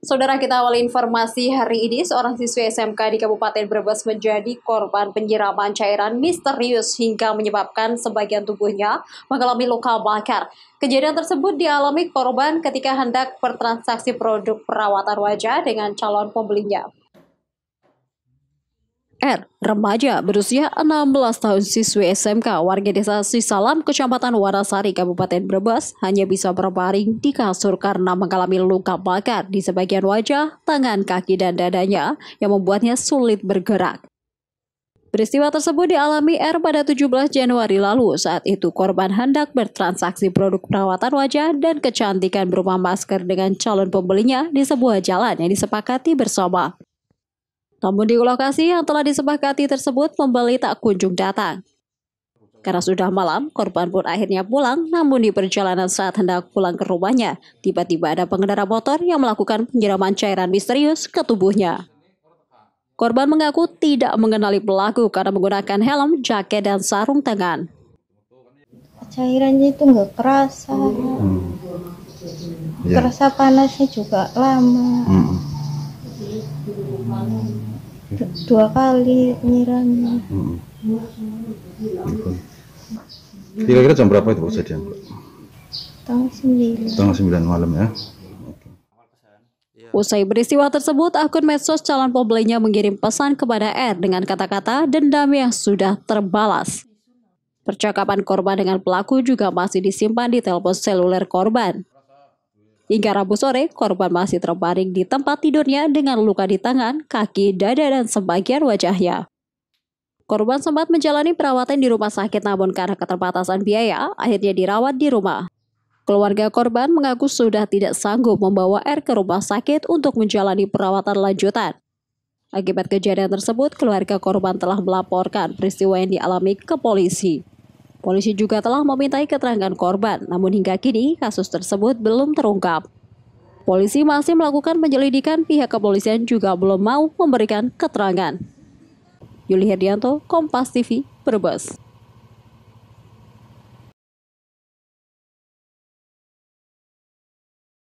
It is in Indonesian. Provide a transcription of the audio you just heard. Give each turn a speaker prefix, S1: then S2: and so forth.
S1: Saudara kita awal informasi hari ini, seorang siswi SMK di Kabupaten Brebes menjadi korban penyiraman cairan misterius hingga menyebabkan sebagian tubuhnya mengalami luka bakar. Kejadian tersebut dialami korban ketika hendak bertransaksi produk perawatan wajah dengan calon pembelinya. R, remaja berusia 16 tahun siswi SMK warga desa Sisalam, kecamatan Warasari, Kabupaten Brebes, hanya bisa berbaring di kasur karena mengalami luka bakar di sebagian wajah, tangan, kaki, dan dadanya yang membuatnya sulit bergerak. Peristiwa tersebut dialami R pada 17 Januari lalu. Saat itu korban hendak bertransaksi produk perawatan wajah dan kecantikan berupa masker dengan calon pembelinya di sebuah jalan yang disepakati bersama. Namun di lokasi yang telah disepakati tersebut pembeli tak kunjung datang. Karena sudah malam, korban pun akhirnya pulang, namun di perjalanan saat hendak pulang ke rumahnya, tiba-tiba ada pengendara motor yang melakukan penyiraman cairan misterius ke tubuhnya. Korban mengaku tidak mengenali pelaku karena menggunakan helm, jaket, dan sarung tangan. Cairannya itu nggak kerasa, hmm. kerasa panasnya juga lama. Hmm dua kali nyiramnya kira-kira jam berapa itu kejadian tanggal 9 tanggal 9 malam ya Usai peristiwa tersebut, akun medsos calon pembelinya mengirim pesan kepada R dengan kata-kata dendam yang sudah terbalas. Percakapan korban dengan pelaku juga masih disimpan di telepon seluler korban. Hingga Rabu sore, korban masih terbaring di tempat tidurnya dengan luka di tangan, kaki, dada, dan sebagian wajahnya. Korban sempat menjalani perawatan di rumah sakit namun karena keterbatasan biaya, akhirnya dirawat di rumah. Keluarga korban mengaku sudah tidak sanggup membawa R ke rumah sakit untuk menjalani perawatan lanjutan. Akibat kejadian tersebut, keluarga korban telah melaporkan peristiwa yang dialami ke polisi. Polisi juga telah memintai keterangan korban, namun hingga kini kasus tersebut belum terungkap. Polisi masih melakukan penyelidikan, pihak kepolisian juga belum mau memberikan keterangan. Yuli Herdianto, Kompas TV, Brebes.